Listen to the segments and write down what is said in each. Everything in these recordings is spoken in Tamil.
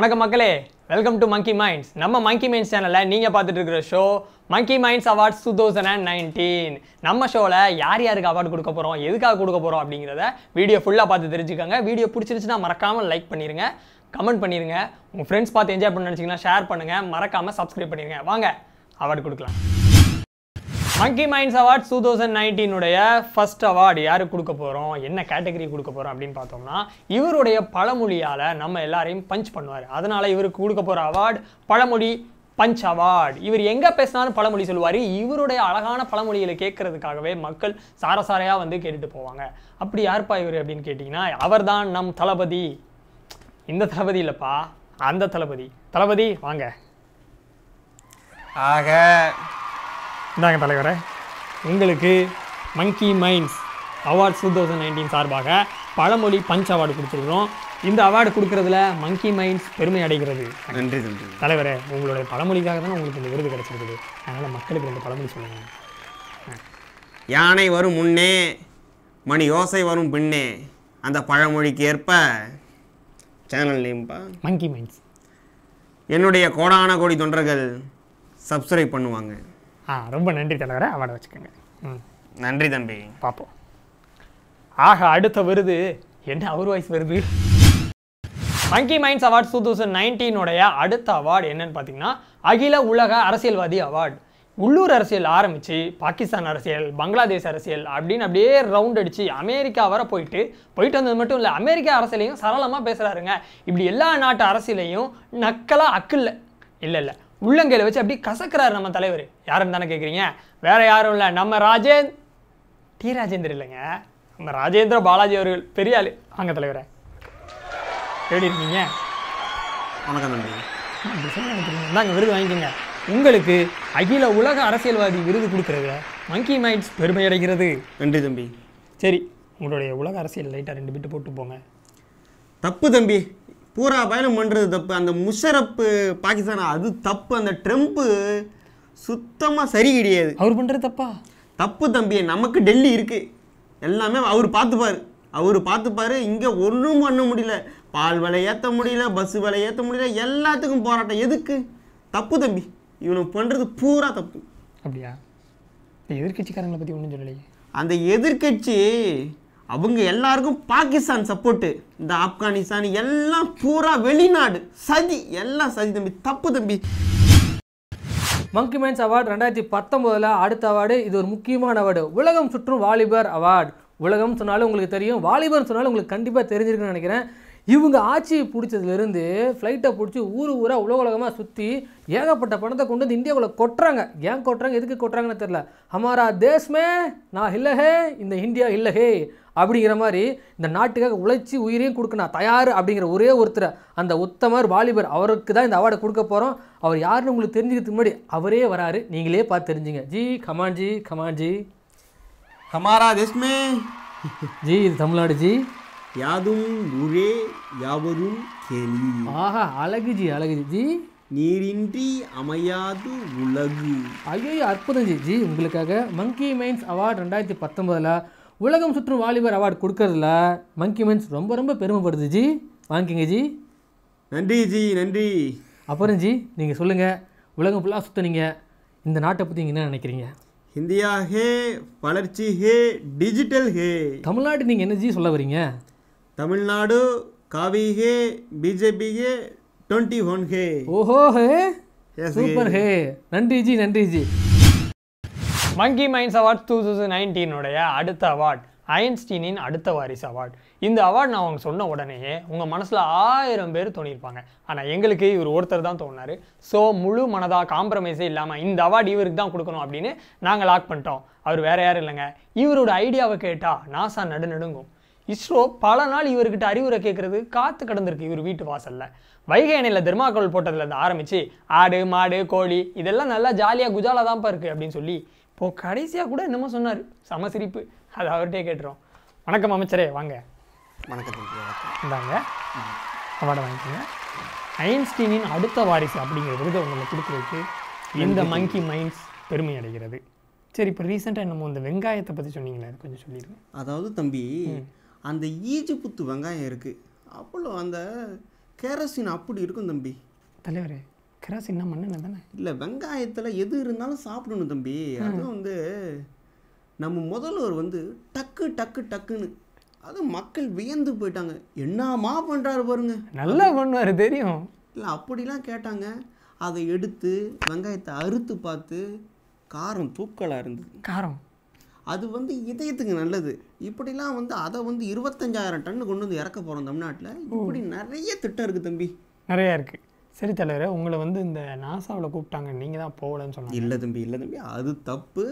வணக்கம் மக்களே வெல்கம் டு மங்கி மைண்ட்ஸ் நம்ம மங்கி மைண்ட்ஸ் சேனலில் நீங்கள் பார்த்துட்டு இருக்கிற show monkey minds awards two thousand and nineteen நம்ம ஷோவில் யார் யாருக்கு அவார்டு கொடுக்க போகிறோம் எதுக்காக கொடுக்க போகிறோம் அப்படிங்கிறத வீடியோ ஃபுல்லாக பார்த்து தெரிஞ்சுக்கோங்க வீடியோ பிடிச்சிருச்சுன்னா மறக்காமல் லைக் பண்ணிடுங்க கமெண்ட் பண்ணிடுங்க உங்கள் ஃப்ரெண்ட்ஸ் பார்த்து என்ஜாய் பண்ண நினச்சிங்கன்னா ஷேர் பண்ணுங்கள் மறக்காமல் சப்ஸ்கிரைப் பண்ணிடுங்க வாங்க அவார்டு கொடுக்கலாம் monkey minds award two thousand நைன்டீனுடைய ஃபர்ஸ்ட் அவார்டு யாருக்கு கொடுக்க போகிறோம் என்ன கேட்டகரி கொடுக்க போகிறோம் அப்படின்னு பார்த்தோம்னா இவருடைய பழமொழியால் நம்ம எல்லாரையும் பஞ்ச் பண்ணுவார் அதனால் இவருக்கு கொடுக்க போகிற அவார்டு பழமொழி பஞ்ச் அவார்டு இவர் எங்கே பேசினாலும் பழமொழி சொல்லுவார் இவருடைய அழகான பழமொழிகளை கேட்கறதுக்காகவே மக்கள் சாரசாரையாக வந்து கேட்டுட்டு போவாங்க அப்படி யார்ப்பா இவர் அப்படின்னு கேட்டிங்கன்னா அவர் தான் நம் தளபதி இந்த தளபதி இல்லைப்பா அந்த தளபதி தளபதி வாங்க ஆக இந்தாங்க தலைவரே உங்களுக்கு monkey minds awards two thousand nineteen சார்பாக பழமொழி பஞ்ச் அவார்டு கொடுத்துருக்குறோம் இந்த அவார்டு கொடுக்குறதுல மங்கி மைண்ட்ஸ் பெருமை அடைகிறது நன்றி நன்றி தலைவரே உங்களுடைய பழமொழிக்காக தான் உங்களுக்கு இந்த விருது கிடச்சிருக்குது அதனால் மக்களுக்கு ரெண்டு பழமொழி சொல்லுங்கள் யானை வரும் முன்னே மணி யோசை வரும் பின்னே அந்த பழமொழிக்கு ஏற்ப சேனல் நேம்பா மங்கி மைண்ட்ஸ் என்னுடைய கோடான கோடி தொண்டர்கள் சப்ஸ்கிரைப் பண்ணுவாங்க ஆ ரொம்ப நன்றி தலைவரை அவார்டை வச்சுக்கோங்க ம் நன்றி தம்பி பார்ப்போம் ஆக அடுத்த விருது என்ன அவர் வாய்ஸ் வருது monkey minds awards two thousand நைன்டீனுடைய அடுத்த அவார்டு என்னன்னு பார்த்தீங்கன்னா அகில உலக அரசியல்வாதி அவார்டு உள்ளூர் அரசியல் ஆரம்பித்து பாகிஸ்தான் அரசியல் பங்களாதேஷ் அரசியல் அப்படின்னு அப்படியே ரவுண்ட் அடித்து அமெரிக்கா வர போயிட்டு போயிட்டு வந்தது மட்டும் இல்லை அமெரிக்கா அரசியலையும் சரளமாக பேசுகிறாருங்க இப்படி எல்லா நாட்டு அரசியலையும் நக்கலாக அக்கில்ல இல்லை இல்லை உள்ளங்கையில் வச்சு அப்படி கசக்கிறாரு நம்ம தலைவர் யாருன்னு தானே கேட்குறீங்க வேறு யாரும் இல்லை நம்ம ராஜேந்த் டி ராஜேந்திர இல்லைங்க நம்ம ராஜேந்திர பாலாஜி அவர்கள் பெரிய ஆள் வாங்க தலைவரே எப்படி இருக்கீங்க வணக்கம் நன்றி நாங்கள் விருது வாங்கிக்கோங்க உங்களுக்கு அகில உலக அரசியல்வாதி விருது கொடுக்குறதுல மங்கி மைட்ஸ் பெருமை அடைகிறது நன்றி தம்பி சரி உங்களுடைய உலக அரசியல் லைட்டாக ரெண்டு பிட்டு போட்டு போங்க தப்பு தம்பி பூரா பயணம் பண்ணுறது தப்பு அந்த முஷரப்பு பாகிஸ்தானா அது தப்பு அந்த ட்ரம்ப்பு சுத்தமாக சரி கிடையாது அவர் பண்ணுறது தப்பா தப்பு தம்பி நமக்கு டெல்லி இருக்குது எல்லாமே அவர் பார்த்துப்பார் அவர் பார்த்துப்பார் இங்கே ஒன்றும் பண்ண முடியல பால் விலை ஏற்ற முடியல பஸ் விலை ஏற்ற முடியல எல்லாத்துக்கும் போராட்டம் எதுக்கு தப்பு தம்பி இவனுக்கு பண்ணுறது பூரா தப்பு அப்படியா எதிர்கட்சிக்காரங்களை பற்றி ஒன்றும் சொல்லலையே அந்த எதிர்கட்சி அவங்க எல்லாருக்கும் பாகிஸ்தான் சப்போர்ட்டு இந்த ஆப்கானிஸ்தான் எல்லாம் பூரா வெளிநாடு சதி எல்லாம் சதி தம்பி தப்பு தம்பி மங்கி மேன்ஸ் அவார்டு ரெண்டாயிரத்தி பத்தொம்போதில் அடுத்த அவார்டு இது ஒரு முக்கியமான அவார்டு உலகம் சுற்றும் வாலிபர் அவார்டு உலகம் சொன்னாலும் உங்களுக்கு தெரியும் வாலிபர் சொன்னாலும் உங்களுக்கு கண்டிப்பாக தெரிஞ்சிருக்குன்னு நினைக்கிறேன் இவங்க ஆட்சி பிடிச்சதுலேருந்து ஃப்ளைட்டை பிடிச்சி ஊர் ஊராக உலக உலகமாக சுற்றி ஏகப்பட்ட பணத்தை கொண்டு வந்து இந்தியாவில் கொட்டுறாங்க ஏன் கொட்டுறாங்க எதுக்கு கொட்டுறாங்கன்னு தெரில ஹமாரா தேஸ்மே நான் இல்லஹே இந்த இந்தியா இல்லஹே அப்படிங்கிற மாதிரி இந்த நாட்டுக்காக உழைச்சி உயிரையும் கொடுக்கணும் தயார் அப்படிங்கிற ஒரே ஒருத்தர் அந்த உத்தமர் வாலிபர் அவருக்கு தான் இந்த அவார்டை கொடுக்க போகிறோம் அவர் யாருன்னு உங்களுக்கு தெரிஞ்சுக்கிறதுக்கு முன்னாடி அவரே வராரு நீங்களே பார்த்து தெரிஞ்சுங்க ஜி ஜி கமான் ஜி ஹமாரா தேஷ்மே ஜி இது தமிழ்நாடு ஜி யாதும் ஊரே யாவரும் கேலி ஆஹா அழகு ஜி அழகு ஜி நீரின்றி அமையாது உலகு ஐயோ அற்புதம் ஜி ஜி உங்களுக்காக மங்கி மைன்ஸ் அவார்டு ரெண்டாயிரத்தி பத்தொன்பதில் உலகம் சுற்றும் வாலிபர் அவார்டு கொடுக்கறதுல மங்கி மென்ஸ் ரொம்ப ரொம்ப பெருமைப்படுது ஜி வாங்கிக்கிங்க ஜி நன்றி ஜி நன்றி அப்புறம் ஜி நீங்கள் சொல்லுங்கள் உலகம் ஃபுல்லாக சுற்றுனீங்க இந்த நாட்டை பற்றி நீங்கள் என்ன நினைக்கிறீங்க இந்தியா ஹே வளர்ச்சி ஹே டிஜிட்டல் ஹே தமிழ்நாடு நீங்கள் என்ன ஜி சொல்ல வரீங்க தமிழ்நாடு காவி ஹே பிஜேபி ஹே டுவெண்ட்டி ஒன் ஹே ஓஹோ ஹே சூப்பர் ஹே நன்றி ஜி நன்றி ji monkey minds award two thousand நைன்டீனுடைய அடுத்த அவார்ட் ஐன்ஸ்டீனின் அடுத்த வாரிசு அவார்ட் இந்த அவார்ட் நான் அவங்க சொன்ன உடனேயே உங்கள் மனசில் ஆயிரம் பேர் தோணியிருப்பாங்க ஆனால் எங்களுக்கு இவர் ஒருத்தர் தான் தோணார் ஸோ முழு மனதாக காம்ப்ரமைஸே இல்லாமல் இந்த அவார்டு இவருக்கு தான் கொடுக்கணும் அப்படின்னு நாங்கள் லாக் பண்ணிட்டோம் அவர் வேறு யாரும் இல்லைங்க இவரோட ஐடியாவை கேட்டால் நாசா நடுநடுங்கும் இஸ்ரோ பல நாள் இவர்கிட்ட அறிவுரை கேட்குறது காத்து கடந்திருக்கு இவர் வீட்டு வாசலில் வைகை அணையில் தெர்மாக்கோல் போட்டதுலேருந்து ஆரம்பித்து ஆடு மாடு கோழி இதெல்லாம் நல்லா ஜாலியாக குஜாலாக தான்ப்பா இருக்குது அப்படின்னு சொல்லி இப்போது கடைசியாக கூட என்னமோ சொன்னார் சமசிரிப்பு அது அவர்கிட்டே கேட்டுரும் வணக்கம் அமைச்சரே வாங்க வணக்கம் இந்தாங்க அவார்டை வாங்கிக்கோங்க ஐன்ஸ்டீனின் அடுத்த வாரிசு அப்படிங்கிற விருதை உங்களை கொடுக்குறதுக்கு இந்த மங்கி மைண்ட்ஸ் பெருமை அடைகிறது சரி இப்போ ரீசெண்டாக நம்ம இந்த வெங்காயத்தை பற்றி சொன்னீங்களே கொஞ்சம் சொல்லிடுங்க அதாவது தம்பி அந்த புத்து வெங்காயம் இருக்குது அவ்வளோ அந்த கேரசின் அப்படி இருக்கும் தம்பி தலைவரே கிராஸ் என்ன மண்ணெண்ண தானே இல்லை வெங்காயத்தில் எது இருந்தாலும் சாப்பிடணும் தம்பி அதுவும் வந்து நம்ம முதல்வர் வந்து டக்கு டக்கு டக்குன்னு அது மக்கள் வியந்து போயிட்டாங்க என்னமா பண்ணுறாரு பாருங்க நல்லா பண்ணுவார் தெரியும் இல்லை அப்படிலாம் கேட்டாங்க அதை எடுத்து வெங்காயத்தை அறுத்து பார்த்து காரம் தூக்கலாக இருந்தது காரம் அது வந்து இதயத்துக்கு நல்லது இப்படிலாம் வந்து அதை வந்து இருபத்தஞ்சாயிரம் டன்னு கொண்டு வந்து இறக்க போகிறோம் தமிழ்நாட்டில் இப்படி நிறைய திட்டம் இருக்குது தம்பி நிறையா இருக்குது சரி தலைவர் உங்களை வந்து இந்த நாசாவில் கூப்பிட்டாங்க நீங்கள் தான் போகலன்னு சொன்னால் இல்லை தம்பி இல்லை தம்பி அது தப்பு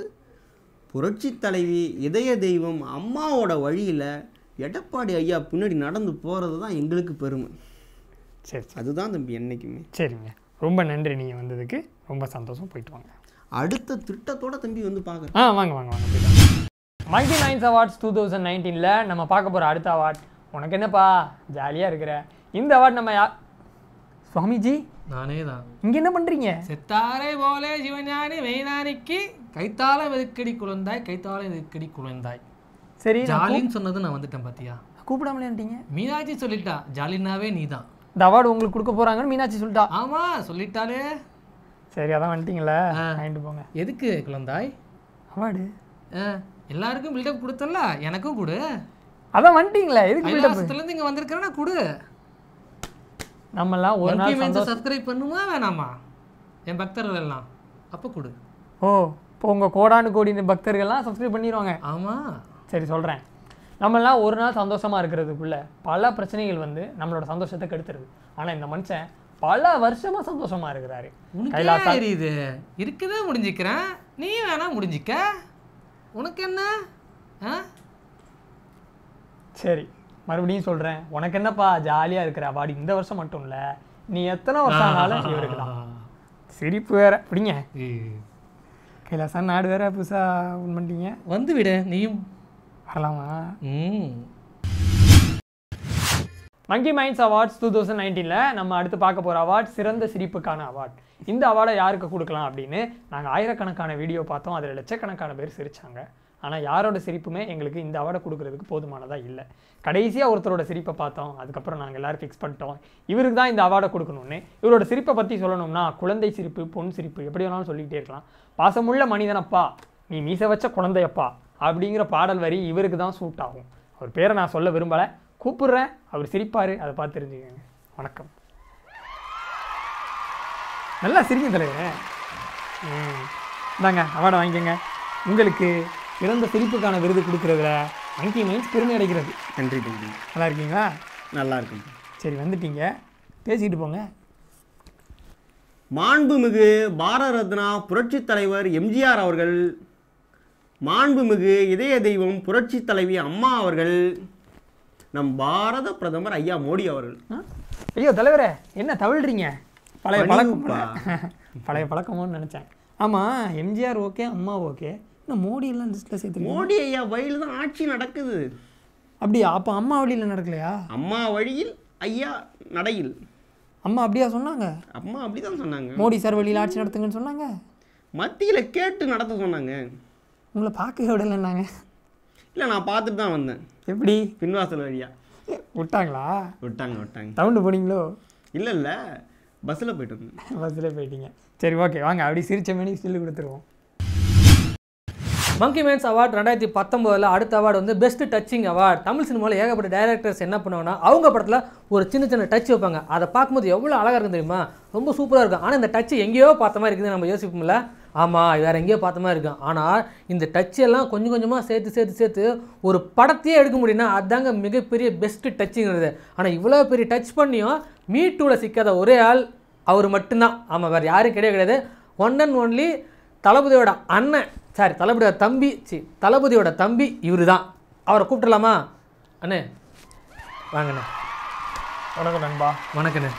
புரட்சி தலைவி இதய தெய்வம் அம்மாவோட வழியில் எடப்பாடி ஐயா பின்னாடி நடந்து போகிறது தான் எங்களுக்கு பெருமை சரி அதுதான் தம்பி என்றைக்குமே சரிங்க ரொம்ப நன்றி நீங்கள் வந்ததுக்கு ரொம்ப சந்தோஷம் போயிட்டு வாங்க அடுத்த திட்டத்தோட தம்பி வந்து பார்க்குறேன் ஆ வாங்க வாங்க வாங்க மல்டி நைன்ஸ் அவார்ட்ஸ் டூ தௌசண்ட் நைன்டீனில் நம்ம பார்க்க போகிற அடுத்த அவார்ட் உனக்கு என்னப்பா ஜாலியாக இருக்கிற இந்த அவார்ட் நம்ம சுவாமிஜி நானே தான் இங்க என்ன பண்றீங்க செத்தாரை போலே சிவஞானி மெய்ஞானிக்கு கைத்தாளம் வெதுக்கடி குழந்தாய் கைத்தாளம் வெதுக்கடி குழந்தாய் சரி ஜாலின்னு சொன்னது நான் வந்துட்டேன் பாத்தியா கூப்பிடாமலேன்ட்டீங்க மீனாட்சி சொல்லிட்டா ஜாலினாவே நீ தான் இந்த அவார்டு உங்களுக்கு கொடுக்க போறாங்கன்னு மீனாட்சி சொல்லிட்டா ஆமா சொல்லிட்டாலே சரி அதான் வந்துட்டீங்களா வாங்கிட்டு போங்க எதுக்கு குழந்தாய் அவார்டு எல்லாருக்கும் பில்டப் கொடுத்தல எனக்கும் கொடு அதான் வந்துட்டீங்களா எதுக்கு பில்டப் இங்கே வந்திருக்கிறேன்னா கொடு நம்மெல்லாம் ஒரு நாள் சப்ஸ்கிரைப் பண்ணுமா வேணாமா என் பக்தர்கள் எல்லாம் அப்போ கொடு ஓ இப்போ உங்கள் கோடானு கோடி பக்தர்கள்லாம் சப்ஸ்கிரைப் பண்ணிடுவாங்க ஆமாம் சரி சொல்கிறேன் நம்மளாம் ஒரு நாள் சந்தோஷமாக இருக்கிறதுக்குள்ளே பல பிரச்சனைகள் வந்து நம்மளோட சந்தோஷத்தை கெடுத்துருது ஆனால் இந்த மனுஷன் பல வருஷமாக சந்தோஷமாக இருக்கிறாரு கைலாசா இது இருக்குதே முடிஞ்சிக்கிறேன் நீ வேணா முடிஞ்சிக்க உனக்கு என்ன ஆ சரி மறுபடியும் சொல்கிறேன் உனக்கு என்னப்பா ஜாலியாக இருக்கிற அவார்டு இந்த வருஷம் மட்டும் இல்லை நீ எத்தனை வருஷம் ஆனாலும் இவருக்கு சிரிப்பு வேற அப்படிங்க கைலாசன் நாடு வேற புதுசாக பண்ணிட்டீங்க வந்து விட நீயும் வரலாமா monkey minds awards two thousand நைன்டீனில் நம்ம அடுத்து பார்க்க போகிற அவார்ட் சிறந்த சிரிப்புக்கான அவார்ட் இந்த அவார்டை யாருக்கு கொடுக்கலாம் அப்படின்னு நாங்கள் ஆயிரக்கணக்கான வீடியோ பார்த்தோம் அதில் லட்சக்கணக்கான பேர் சிரித்தாங்க ஆனால் யாரோட சிரிப்புமே எங்களுக்கு இந்த அவார்டை கொடுக்குறதுக்கு போதுமானதாக இல்லை கடைசியாக ஒருத்தரோட சிரிப்பை பார்த்தோம் அதுக்கப்புறம் நாங்கள் எல்லோரும் ஃபிக்ஸ் பண்ணிட்டோம் இவருக்கு தான் இந்த அவார்டை கொடுக்கணும்னு இவரோட சிரிப்பை பற்றி சொல்லணும்னா குழந்தை சிரிப்பு பொன் சிரிப்பு எப்படி வேணாலும் சொல்லிக்கிட்டே இருக்கலாம் பாசமுள்ள மனிதனப்பா நீ மீச வச்ச குழந்தையப்பா அப்படிங்கிற பாடல் வரி இவருக்கு தான் சூட் ஆகும் அவர் பேரை நான் சொல்ல விரும்பலை கூப்பிடுறேன் அவர் சிரிப்பார் அதை பார்த்து தெரிஞ்சுக்கோங்க வணக்கம் நல்லா சிரிக்கும் தலைவரே இந்தாங்க அவார்டை வாங்கிக்கோங்க உங்களுக்கு பிறந்த சிரிப்புக்கான விருது கொடுக்குறதுல மங்கி மைன்ஸ் பெருமை அடைக்கிறது நன்றி தம்பி நல்லா இருக்கீங்களா நல்லா இருக்கும் சரி வந்துட்டீங்க பேசிக்கிட்டு போங்க மாண்புமிகு பாரத ரத்னா புரட்சித் தலைவர் எம்ஜிஆர் அவர்கள் மாண்புமிகு இதய தெய்வம் புரட்சி தலைவி அம்மா அவர்கள் நம் பாரத பிரதமர் ஐயா மோடி அவர்கள் ஐயோ தலைவரே என்ன தவிழ்றீங்க பழைய பழக்கம் பழைய பழக்கமோன்னு நினச்சேன் ஆமாம் எம்ஜிஆர் ஓகே அம்மா ஓகே நான் மோடியெல்லாம் லிஸ்ட்டில் சேர்த்து மோடி ஐயா வழியில் தான் ஆட்சி நடக்குது அப்படியா அப்போ அம்மா வழியில் நடக்கலையா அம்மா வழியில் ஐயா நடையில் அம்மா அப்படியா சொன்னாங்க அம்மா அப்படி தான் சொன்னாங்க மோடி சார் வழியில் ஆட்சி நடத்துங்கன்னு சொன்னாங்க மத்தியில் கேட்டு நடத்த சொன்னாங்க உங்களை பார்க்க விடலைன்னாங்க இல்லை நான் பார்த்துட்டு தான் வந்தேன் எப்படி பின்வாசல் வழியா விட்டாங்களா விட்டாங்க விட்டாங்க டவுன் போனீங்களோ இல்லை இல்லை பஸ்ஸில் போயிட்டு வந்தேன் பஸ்ஸில் போயிட்டீங்க சரி ஓகே வாங்க அப்படி சிரிச்ச மணிக்கு சொல்லி கொடுத்துருவோம் மங்கி மேன்ஸ் அவார்டு ரெண்டாயிரத்தி பத்தொம்போதில் அடுத்த அவார்டு வந்து பெஸ்ட் டச்சிங் அவார்ட் தமிழ் சினிமாவில் ஏகப்பட்ட டைரக்டர்ஸ் என்ன பண்ணுவாங்கன்னா அவங்க படத்தில் ஒரு சின்ன சின்ன டச் வைப்பாங்க அதை பார்க்கும்போது எவ்வளோ அழகாக இருக்கும் தெரியுமா ரொம்ப சூப்பராக இருக்கும் ஆனால் இந்த டச்சு எங்கேயோ பார்த்த மாதிரி இருக்குது நம்ம யோசிப்போம்ல ஆமாம் வேறு எங்கேயோ பார்த்த மாதிரி இருக்கும் ஆனால் இந்த டச்செல்லாம் கொஞ்சம் கொஞ்சமாக சேர்த்து சேர்த்து சேர்த்து ஒரு படத்தையே எடுக்க முடியும்னா அதுதாங்க மிகப்பெரிய பெஸ்ட்டு டச்சுங்கிறது ஆனால் இவ்வளோ பெரிய டச் பண்ணியும் மீ டூவில் சிக்காத ஒரே ஆள் அவர் மட்டும்தான் ஆமாம் வேறு யாரும் கிடையாது கிடையாது ஒன் அண்ட் ஒன்லி தளபதியோட அண்ணன் சாரி தளபதியோட தம்பி சி தளபதியோட தம்பி இவரு தான் அவரை கூப்பிடலாமா அண்ணே வாங்கண்ணே வணக்கம் நண்பா வணக்கண்ணே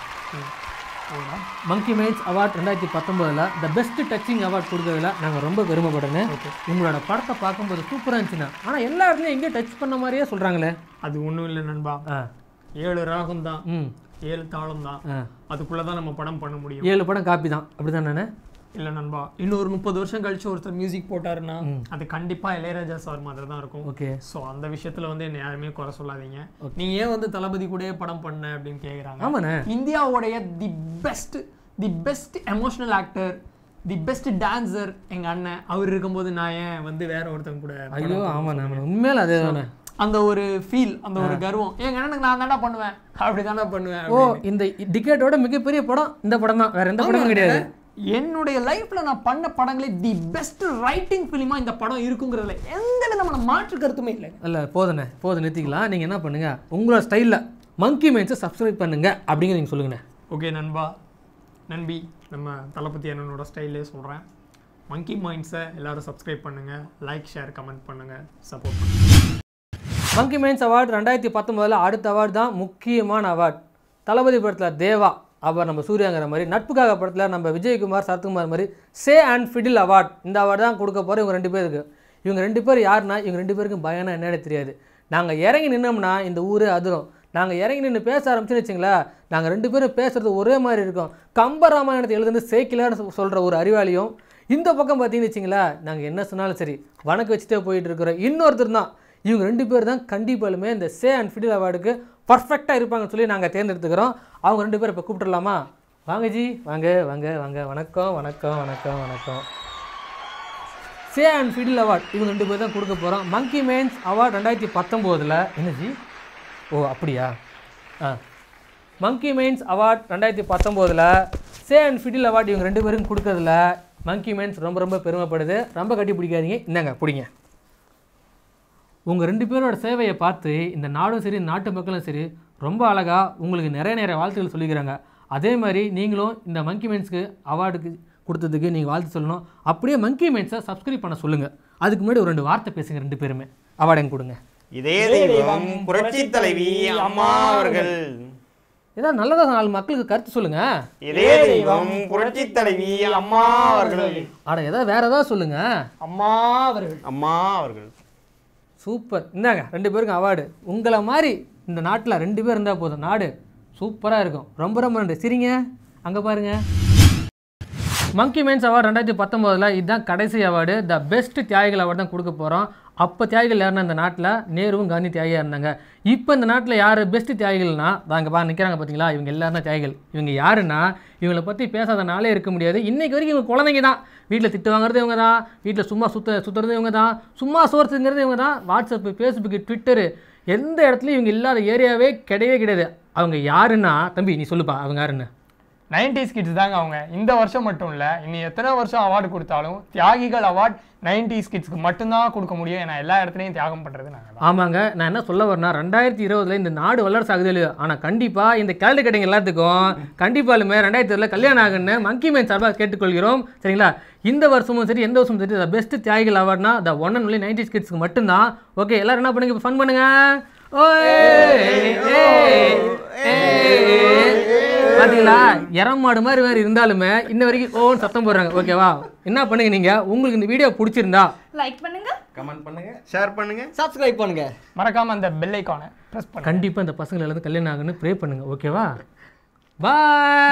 மங்கி மேஜ் அவார்ட் ரெண்டாயிரத்தி பத்தொம்போதில் த பெஸ்ட் டச்சிங் அவார்ட் கொடுக்கறதுல நாங்கள் ரொம்ப பெருமைப்படணும் உங்களோட படத்தை பார்க்கும்போது சூப்பராக இருந்துச்சுண்ணா ஆனால் எல்லா இடத்துலையும் எங்கேயும் டச் பண்ண மாதிரியே சொல்கிறாங்களே அது ஒன்றும் இல்லை நண்பா ஏழு ராகம் தான் ஏழு தாளம் தான் அதுக்குள்ளே தான் நம்ம படம் பண்ண முடியும் ஏழு படம் காப்பி தான் அப்படி தானே இல்லை நண்பா இன்னும் ஒரு முப்பது வருஷம் கழிச்சு ஒருத்தர் மியூசிக் போட்டாருன்னா அது கண்டிப்பாக இளையராஜா சார் மாதிரி தான் இருக்கும் ஓகே ஸோ அந்த விஷயத்தில் வந்து என்ன யாருமே குறை சொல்லாதீங்க நீ ஏன் வந்து தளபதி கூட படம் பண்ண அப்படின்னு கேட்குறாங்க ஆமாண்ணே இந்தியாவுடைய the best the best emotional actor the best dancer எங்கள் அண்ணன் அவர் இருக்கும்போது நான் ஏன் வந்து வேற ஒருத்தங்க கூட ஐயோ ஆமாண்ணே உண்மையில அதே தானே அந்த ஒரு ஃபீல் அந்த ஒரு கர்வம் எங்க அண்ணனுக்கு நான் தாண்டா பண்ணுவேன் அப்படி தாண்டா பண்ணுவேன் ஓ இந்த டிக்கெட்டோட மிகப்பெரிய படம் இந்த படம் தான் வேற எந்த படமும் கிடையாது என்னுடைய லைஃப்பில் நான் பண்ண படங்களே தி பெஸ்ட் ரைட்டிங் பிலிமா இந்த படம் இருக்குங்கிறதுல எந்த விதமான மாற்று கருத்துமே இல்லை இல்லை போதுண்ணே போதும் நிறுத்திக்கலாம் நீங்கள் என்ன பண்ணுங்கள் உங்களோட ஸ்டைலில் மங்கி மேன்ஸை சப்ஸ்கிரைப் பண்ணுங்க அப்படிங்கிற நீங்கள் சொல்லுங்கண்ணே ஓகே நண்பா நண்பி நம்ம தளபதி அண்ணனோட ஸ்டைலே சொல்கிறேன் மங்கி மைண்ட்ஸை எல்லாரும் சப்ஸ்கிரைப் பண்ணுங்க லைக் ஷேர் கமெண்ட் பண்ணுங்க சப்போர்ட் பண்ணுங்கள் மங்கி மைன்ஸ் அவார்டு ரெண்டாயிரத்தி பத்தொம்போதில் அடுத்த அவார்டு தான் முக்கியமான அவார்டு தளபதி படத்தில் தேவா அவர் நம்ம சூர்யாங்கிற மாதிரி நட்புக்காக படத்தில் நம்ம விஜயகுமார் சரத்குமார் மாதிரி சே அண்ட் ஃபிடில் அவார்ட் இந்த அவார்டு தான் கொடுக்க போகிற இவங்க ரெண்டு பேருக்கு இவங்க ரெண்டு பேர் யாருன்னா இவங்க ரெண்டு பேருக்கும் பயம்னா என்னன்னு தெரியாது நாங்கள் இறங்கி நின்னோம்னா இந்த ஊரே அதிரும் நாங்கள் இறங்கி நின்று பேச ஆரம்பிச்சுன்னு வச்சிங்களா நாங்கள் ரெண்டு பேரும் பேசுகிறது ஒரே மாதிரி இருக்கும் கம்பராமாயணத்தை எழுதுந்து சேக்கிலான்னு சொல்கிற ஒரு அறிவாளியும் இந்த பக்கம் பார்த்தீங்கன்னு வச்சிங்களேன் நாங்கள் என்ன சொன்னாலும் சரி வணக்கம் வச்சுட்டே போயிட்டு இருக்கிறோம் இன்னொருத்தர் தான் இவங்க ரெண்டு பேர் தான் கண்டிப்பாலுமே இந்த சே அண்ட் ஃபிடில் அவார்டுக்கு பர்ஃபெக்டாக இருப்பாங்கன்னு சொல்லி நாங்கள் தேர்ந்தெடுத்துக்கிறோம் அவங்க ரெண்டு பேர் இப்போ கூப்பிட்டுடலாமா வாங்க ஜி வாங்க வாங்க வாங்க வணக்கம் வணக்கம் வணக்கம் வணக்கம் சே அண்ட் ஃபிடில் அவார்ட் இவங்க ரெண்டு பேர் தான் கொடுக்க போகிறோம் மங்கி மேன்ஸ் அவார்ட் ரெண்டாயிரத்தி பத்தொம்போதில் என்ன ஜி ஓ அப்படியா ஆ மங்கி மெயின்ஸ் அவார்ட் ரெண்டாயிரத்தி பத்தொம்போதில் சே அண்ட் ஃபிடில் அவார்ட் இவங்க ரெண்டு பேருக்கும் கொடுக்கறதுல மங்கி மெயின்ஸ் ரொம்ப ரொம்ப பெருமைப்படுது ரொம்ப கட்டி பிடிக்காதீங்க இந்தாங்க பிடிங்க உங்கள் ரெண்டு பேரோட சேவையை பார்த்து இந்த நாடும் சரி நாட்டு மக்களும் சரி ரொம்ப அழகாக உங்களுக்கு நிறைய நிறைய வாழ்த்துக்கள் சொல்லிக்கிறாங்க அதே மாதிரி நீங்களும் இந்த மங்கி மென்ஸ்க்கு அவார்டுக்கு கொடுத்ததுக்கு நீங்கள் வாழ்த்து சொல்லணும் அப்படியே மங்கி மென்ஸை சப்ஸ்கிரைப் பண்ண சொல்லுங்கள் அதுக்கு முன்னாடி ஒரு ரெண்டு வார்த்தை பேசுங்க ரெண்டு பேருமே அவார்டு எங்க கொடுங்க இதே தெய்வம் புரட்சி தலைவி அம்மா அவர்கள் ஏதாவது நல்லதாக நாலு மக்களுக்கு கருத்து சொல்லுங்க இதே தெய்வம் புரட்சி தலைவி அம்மா அவர்கள் ஆனால் ஏதாவது வேற ஏதாவது சொல்லுங்க அம்மா அவர்கள் அம்மா அவர்கள் சூப்பர் இந்தாங்க ரெண்டு பேருக்கும் அவார்டு உங்களை மாதிரி இந்த நாட்டில் ரெண்டு பேர் இருந்தால் போதும் நாடு சூப்பராக இருக்கும் ரொம்ப ரொம்ப நன்றி சரிங்க அங்கே பாருங்கள் மங்கி மேன்ஸ் அவார்டு ரெண்டாயிரத்தி பத்தொம்போதில் இதுதான் கடைசி அவார்டு த பெஸ்ட் தியாகிகள் அவார்டு தான் கொடுக்க போகிறோம் அப்போ தியாகிகள் யாருன்னா இந்த நாட்டில் நேருவும் காந்தி தியாகியாக இருந்தாங்க இப்போ இந்த நாட்டில் யார் பெஸ்ட்டு தியாகிகள்னா தாங்க பா நிற்கிறாங்க பார்த்தீங்களா இவங்க எல்லாரும் தான் தியாகிகள் இவங்க யாருன்னா இவங்களை பற்றி பேசாத நாளே இருக்க முடியாது இன்றைக்கி வரைக்கும் இவங்க குழந்தைங்க தான் வீட்டில் திட்டு வாங்குறது இவங்க தான் வீட்டில் சும்மா சுத்த சுற்றுறது இவங்க தான் சும்மா சோர்ஸுங்கிறது இவங்க தான் வாட்ஸ்அப்பு ஃபேஸ்புக்கு ட்விட்டரு எந்த இடத்துலையும் இவங்க இல்லாத ஏரியாவே கிடையவே கிடையாது அவங்க யாருன்னா தம்பி நீ சொல்லுப்பா அவங்க யாருன்னு நைன்டிஸ் கிட்ஸ் தாங்க அவங்க இந்த வருஷம் மட்டும் இல்லை இன்னும் எத்தனை வருஷம் அவார்டு கொடுத்தாலும் தியாகிகள் அவார்ட் நைன்டிஸ் கிட்ஸ்க்கு மட்டும்தான் கொடுக்க முடியும் ஏன்னா எல்லா இடத்துலையும் தியாகம் பண்ணுறது நாங்கள் ஆமாங்க நான் என்ன சொல்ல வரேன்னா ரெண்டாயிரத்தி இருபதுல இந்த நாடு வல்லரசு ஆகுது இல்லையோ ஆனால் கண்டிப்பாக இந்த கேள்வி கட்டிங் எல்லாத்துக்கும் கண்டிப்பாலுமே ரெண்டாயிரத்தி இருபதுல கல்யாணம் ஆகுன்னு மங்கி மேன் சார்பாக கேட்டுக்கொள்கிறோம் சரிங்களா இந்த வருஷமும் சரி எந்த வருஷமும் சரி த பெஸ்ட் தியாகிகள் அவார்ட்னா the one and only nineties கிட்ஸ்க்கு மட்டும்தான் ஓகே எல்லாரும் என்ன பண்ணுங்க இப்போ ஃபன் பண்ணுங்க ஓ பாத்தீங்களா இறம் மாடு மாதிரி வேற இருந்தாலுமே இன்ன வரைக்கும் ஓன்னு சத்தம் போடுறாங்க ஓகேவா என்ன பண்ணுங்க நீங்க உங்களுக்கு இந்த வீடியோ பிடிச்சிருந்தா லைக் பண்ணுங்க கமெண்ட் பண்ணுங்க ஷேர் பண்ணுங்க சப்ஸ்கிரைப் பண்ணுங்க மறக்காம அந்த பெல் ஐக்கானை பிரஸ் பண்ணுங்க கண்டிப்பா இந்த பசங்க எல்லாரும் கல்யாணம் ஆகணும்னு ப்ரே பண்ணுங்க ஓகேவா பாய்